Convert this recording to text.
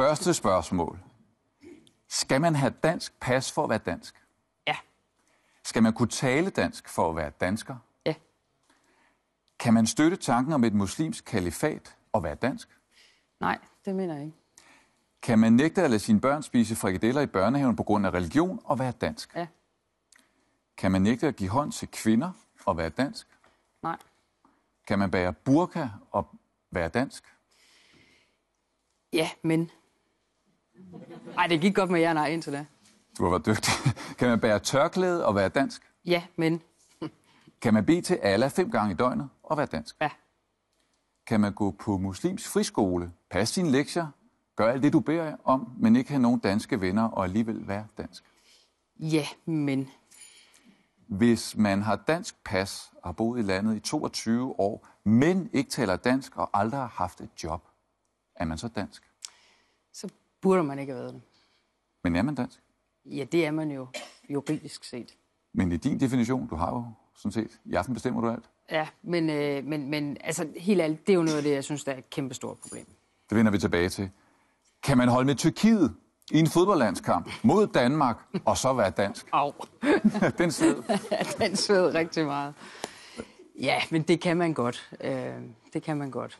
Første spørgsmål. Skal man have dansk pas for at være dansk? Ja. Skal man kunne tale dansk for at være dansker? Ja. Kan man støtte tanken om et muslimsk kalifat og være dansk? Nej, det mener jeg ikke. Kan man nægte at lade sine børn spise frikadeller i børnehaven på grund af religion og være dansk? Ja. Kan man nægte at give hånd til kvinder og være dansk? Nej. Kan man bære burka og være dansk? Ja, men Nej, det gik godt med jer, nej, indtil da. Du har været dygtig. Kan man bære tørklæde og være dansk? Ja, men... Kan man bede til Allah fem gange i døgnet og være dansk? Ja. Kan man gå på muslims friskole, passe sine lektier, gøre alt det, du beder om, men ikke have nogen danske venner og alligevel være dansk? Ja, men... Hvis man har dansk pas og har boet i landet i 22 år, men ikke taler dansk og aldrig har haft et job, er man så dansk? Så burde man ikke have været det. Men er man dansk? Ja, det er man jo juridisk set. Men i din definition, du har jo sådan set, i aften bestemmer du alt. Ja, men, øh, men, men altså, helt alt, det er jo noget af det, jeg synes, der er et kæmpe stort problem. Det vender vi tilbage til. Kan man holde med Tyrkiet i en fodboldlandskamp mod Danmark, og så være dansk? Au. den sved. den sved rigtig meget. Ja, men det kan man godt. Øh, det kan man godt.